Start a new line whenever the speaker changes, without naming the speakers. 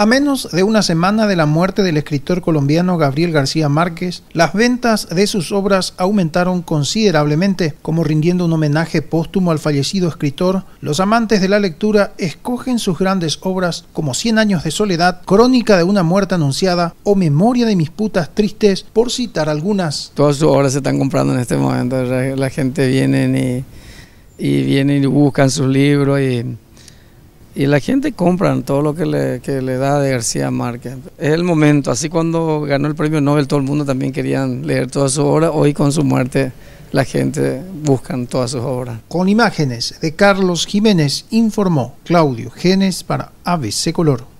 A menos de una semana de la muerte del escritor colombiano Gabriel García Márquez, las ventas de sus obras aumentaron considerablemente. Como rindiendo un homenaje póstumo al fallecido escritor, los amantes de la lectura escogen sus grandes obras como Cien años de soledad, Crónica de una muerte anunciada o Memoria de mis putas tristes, por citar algunas.
Todas sus obras se están comprando en este momento. La gente viene y, y viene y buscan sus libros y y la gente compra todo lo que le, que le, da de García Márquez. Es el momento, así cuando ganó el premio Nobel todo el mundo también querían leer todas sus obras, hoy con su muerte la gente busca todas sus obras.
Con imágenes de Carlos Jiménez informó Claudio Genes para ABC Color.